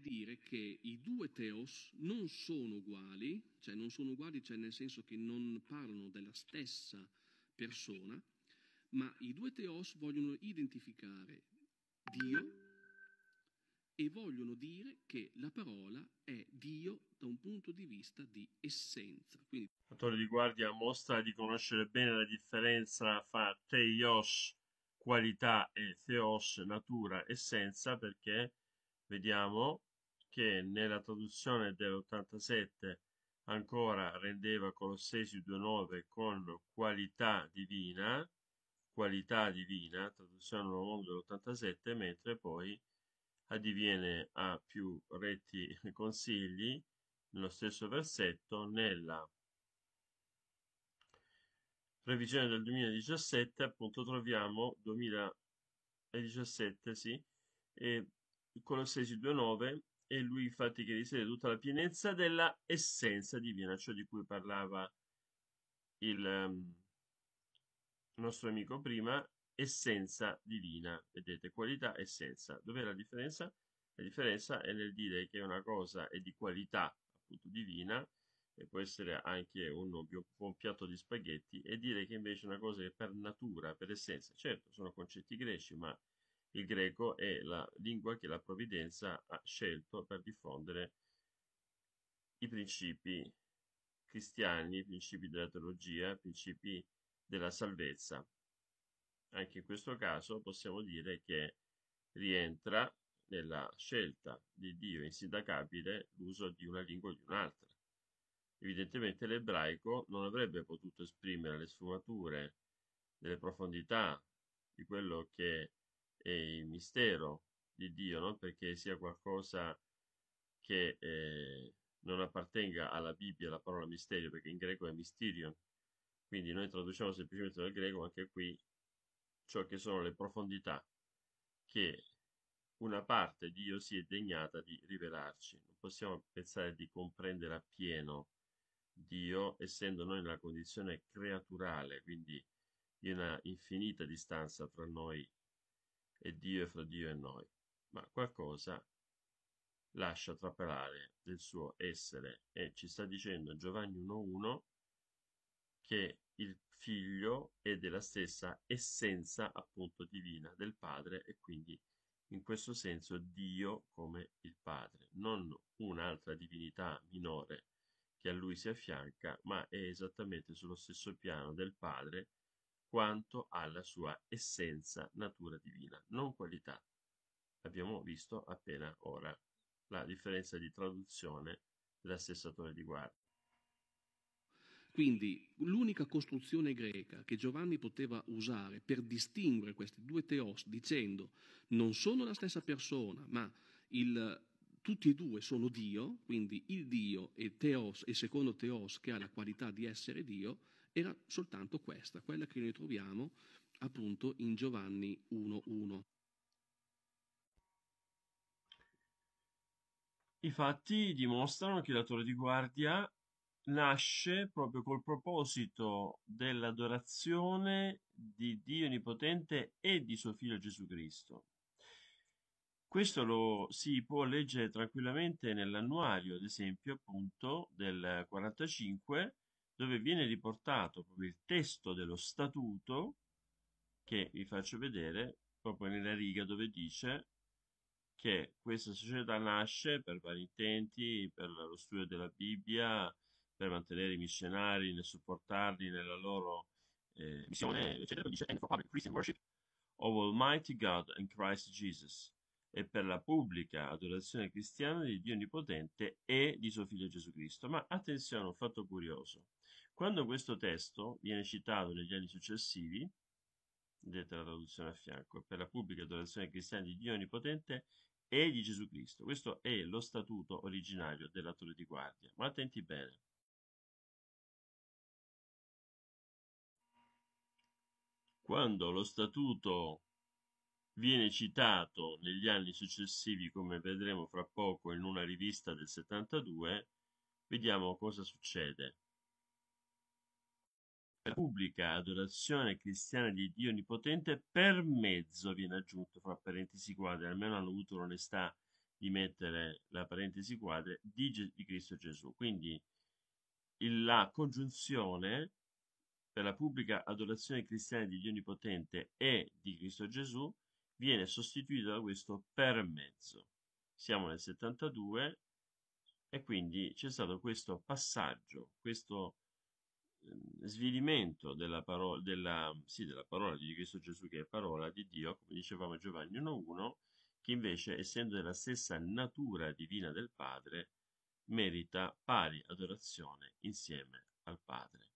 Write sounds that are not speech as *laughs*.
di dire che i due teos non sono uguali, cioè non sono uguali cioè nel senso che non parlano della stessa persona, ma i due teos vogliono identificare Dio e vogliono dire che la parola è Dio da un punto di vista di essenza. Quindi... L'attore di guardia mostra di conoscere bene la differenza fra teios, qualità, e theos, natura, essenza, perché vediamo che nella traduzione dell'87 ancora rendeva Colossesi 2.9 con qualità divina, qualità divina, traduzione nuovo mondo dell'87, mentre poi addiviene a più retti *laughs* consigli nello stesso versetto nella previsione del 2017 appunto troviamo 2017 sì e Colossesi 2.9 e lui infatti che risiede tutta la pienezza della essenza divina, ciò di cui parlava il ehm, nostro amico prima, essenza divina, vedete, qualità, essenza. Dov'è la differenza? La differenza è nel dire che una cosa è di qualità, appunto divina, e può essere anche un buon piatto di spaghetti, e dire che invece una cosa è per natura, per essenza. Certo, sono concetti greci, ma il greco è la lingua che la provvidenza ha scelto per diffondere i principi cristiani, i principi della teologia, i principi della salvezza. Anche in questo caso possiamo dire che rientra nella scelta di Dio insindacabile l'uso di una lingua o di un'altra. Evidentemente l'ebraico non avrebbe potuto esprimere le sfumature, le profondità di quello che e il mistero di Dio, no? perché sia qualcosa che eh, non appartenga alla Bibbia, la parola misterio, perché in greco è mysterion. Quindi noi traduciamo semplicemente dal greco anche qui ciò che sono le profondità che una parte di Dio si è degnata di rivelarci. Non possiamo pensare di comprendere appieno Dio, essendo noi nella condizione creaturale, quindi di una infinita distanza fra noi e Dio è fra Dio e noi, ma qualcosa lascia trapelare del suo essere e ci sta dicendo Giovanni 1.1 che il figlio è della stessa essenza appunto divina del padre e quindi in questo senso Dio come il padre, non un'altra divinità minore che a lui si affianca, ma è esattamente sullo stesso piano del padre quanto alla sua essenza natura divina, non qualità. Abbiamo visto appena ora la differenza di traduzione dell'assessatore di guardia. Quindi l'unica costruzione greca che Giovanni poteva usare per distinguere questi due teos dicendo non sono la stessa persona, ma il, tutti e due sono Dio, quindi il Dio e teos e secondo teos che ha la qualità di essere Dio, era soltanto questa, quella che noi troviamo appunto in Giovanni 1.1. I fatti dimostrano che la di guardia nasce proprio col proposito dell'adorazione di Dio Onnipotente e di suo Figlio Gesù Cristo. Questo lo si può leggere tranquillamente nell'annuario, ad esempio, appunto del 45, dove viene riportato proprio il testo dello statuto che vi faccio vedere proprio nella riga dove dice che questa società nasce per vari intenti, per lo studio della Bibbia, per mantenere i missionari, nel supportarli nella loro eh, missione, eccetera, dice, and for public Christian worship of Almighty God and Christ Jesus e per la pubblica adorazione cristiana di Dio Onnipotente e di suo Figlio Gesù Cristo. Ma attenzione, un fatto curioso. Quando questo testo viene citato negli anni successivi, vedete la traduzione a fianco, per la pubblica adorazione cristiana di Dio Onnipotente e di Gesù Cristo. Questo è lo statuto originario dell'attore di guardia. Ma attenti bene. Quando lo statuto Viene citato negli anni successivi, come vedremo fra poco, in una rivista del 72. Vediamo cosa succede. La pubblica adorazione cristiana di Dio Onnipotente per mezzo, viene aggiunto fra parentesi quadre, almeno hanno avuto l'onestà di mettere la parentesi quadre, di, Ge- di Cristo Gesù. Quindi il, la congiunzione per la pubblica adorazione cristiana di Dio Onnipotente e di Cristo Gesù viene sostituito da questo per mezzo. Siamo nel 72 e quindi c'è stato questo passaggio, questo ehm, svilimento della parola, della, sì, della parola di Cristo Gesù che è parola di Dio, come dicevamo Giovanni 1.1, che invece essendo della stessa natura divina del Padre, merita pari adorazione insieme al Padre.